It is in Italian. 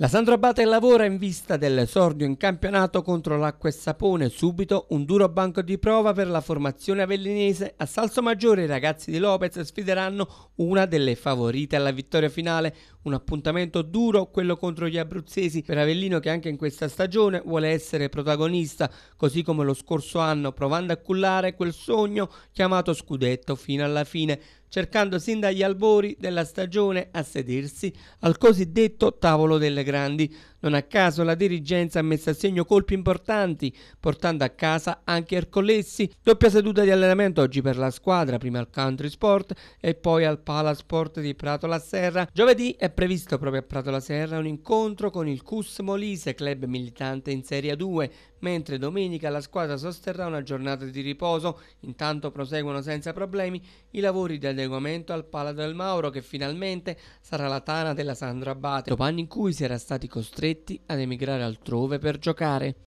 La Sandro Abate lavora in vista dell'esordio in campionato contro l'Acqua e Sapone, subito un duro banco di prova per la formazione avellinese. A Salso Maggiore i ragazzi di Lopez sfideranno una delle favorite alla vittoria finale, un appuntamento duro quello contro gli abruzzesi per Avellino che anche in questa stagione vuole essere protagonista, così come lo scorso anno provando a cullare quel sogno chiamato scudetto fino alla fine cercando sin dagli albori della stagione a sedersi al cosiddetto tavolo delle grandi. Non a caso la dirigenza ha messo a segno colpi importanti, portando a casa anche Ercolessi, doppia seduta di allenamento oggi per la squadra, prima al Country Sport e poi al Palasport di Prato La Serra. Giovedì è previsto proprio a Prato La Serra un incontro con il CUS Molise, club militante in Serie 2, mentre domenica la squadra sosterrà una giornata di riposo. Intanto proseguono senza problemi i lavori di adeguamento al Pala del Mauro che finalmente sarà la tana della Sandra Abate, dopo anni in cui si era stati costretti ad emigrare altrove per giocare.